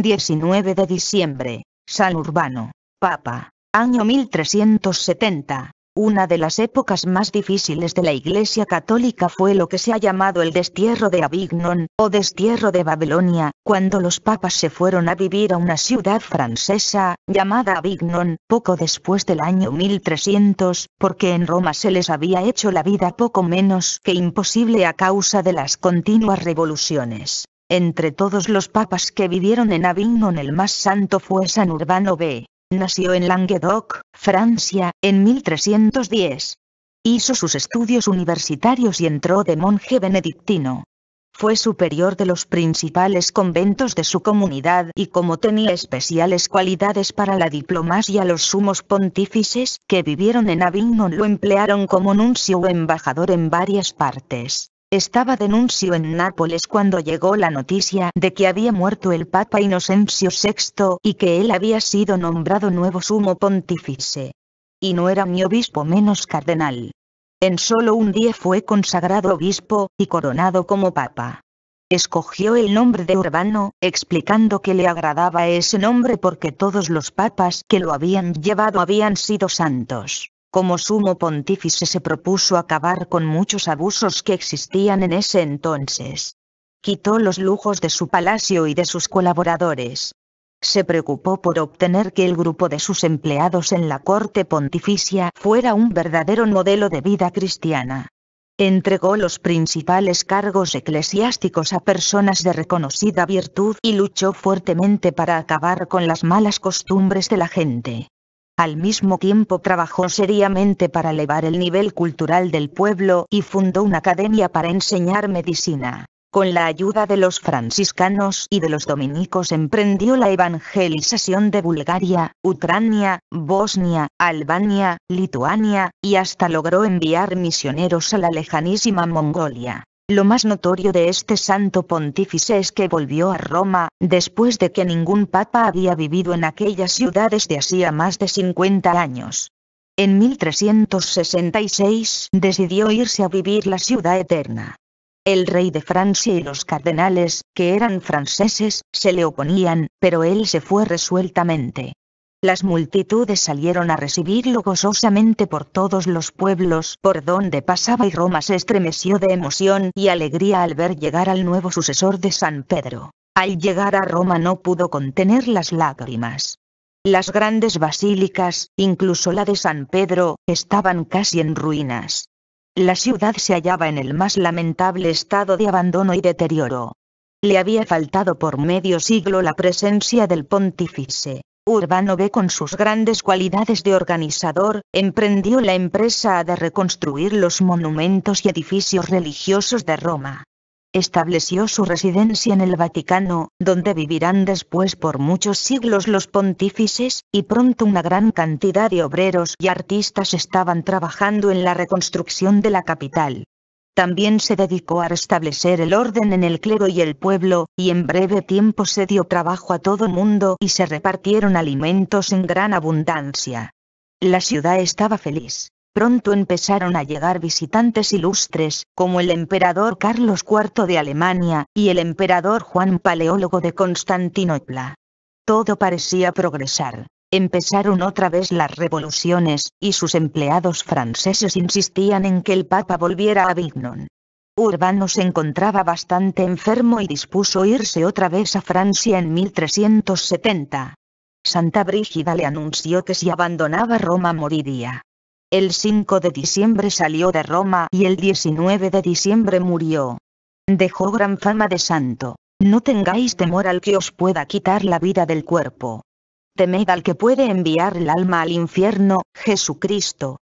19 de diciembre, San Urbano, Papa, año 1370. Una de las épocas más difíciles de la Iglesia Católica fue lo que se ha llamado el destierro de Avignon, o destierro de Babilonia, cuando los papas se fueron a vivir a una ciudad francesa, llamada Avignon, poco después del año 1300, porque en Roma se les había hecho la vida poco menos que imposible a causa de las continuas revoluciones. Entre todos los papas que vivieron en Avignon el más santo fue San Urbano B. Nació en Languedoc, Francia, en 1310. Hizo sus estudios universitarios y entró de monje benedictino. Fue superior de los principales conventos de su comunidad y como tenía especiales cualidades para la diplomacia los sumos pontífices que vivieron en Avignon lo emplearon como nuncio o embajador en varias partes. Estaba Denuncio en Nápoles cuando llegó la noticia de que había muerto el Papa Inocencio VI y que él había sido nombrado nuevo sumo pontífice. Y no era ni obispo menos cardenal. En solo un día fue consagrado obispo y coronado como papa. Escogió el nombre de Urbano, explicando que le agradaba ese nombre porque todos los papas que lo habían llevado habían sido santos. Como sumo pontífice se propuso acabar con muchos abusos que existían en ese entonces. Quitó los lujos de su palacio y de sus colaboradores. Se preocupó por obtener que el grupo de sus empleados en la corte pontificia fuera un verdadero modelo de vida cristiana. Entregó los principales cargos eclesiásticos a personas de reconocida virtud y luchó fuertemente para acabar con las malas costumbres de la gente. Al mismo tiempo trabajó seriamente para elevar el nivel cultural del pueblo y fundó una academia para enseñar medicina. Con la ayuda de los franciscanos y de los dominicos emprendió la evangelización de Bulgaria, Ucrania, Bosnia, Albania, Lituania, y hasta logró enviar misioneros a la lejanísima Mongolia. Lo más notorio de este santo pontífice es que volvió a Roma, después de que ningún papa había vivido en aquellas ciudades de hacía más de 50 años. En 1366 decidió irse a vivir la ciudad eterna. El rey de Francia y los cardenales, que eran franceses, se le oponían, pero él se fue resueltamente. Las multitudes salieron a recibirlo gozosamente por todos los pueblos por donde pasaba y Roma se estremeció de emoción y alegría al ver llegar al nuevo sucesor de San Pedro. Al llegar a Roma no pudo contener las lágrimas. Las grandes basílicas, incluso la de San Pedro, estaban casi en ruinas. La ciudad se hallaba en el más lamentable estado de abandono y deterioro. Le había faltado por medio siglo la presencia del pontífice. Urbano B con sus grandes cualidades de organizador, emprendió la empresa de reconstruir los monumentos y edificios religiosos de Roma. Estableció su residencia en el Vaticano, donde vivirán después por muchos siglos los pontífices, y pronto una gran cantidad de obreros y artistas estaban trabajando en la reconstrucción de la capital. También se dedicó a restablecer el orden en el clero y el pueblo, y en breve tiempo se dio trabajo a todo mundo y se repartieron alimentos en gran abundancia. La ciudad estaba feliz. Pronto empezaron a llegar visitantes ilustres, como el emperador Carlos IV de Alemania, y el emperador Juan Paleólogo de Constantinopla. Todo parecía progresar. Empezaron otra vez las revoluciones, y sus empleados franceses insistían en que el Papa volviera a Avignon. Urbano se encontraba bastante enfermo y dispuso irse otra vez a Francia en 1370. Santa Brígida le anunció que si abandonaba Roma moriría. El 5 de diciembre salió de Roma y el 19 de diciembre murió. Dejó gran fama de santo. No tengáis temor al que os pueda quitar la vida del cuerpo. Temed al que puede enviar el alma al infierno, Jesucristo,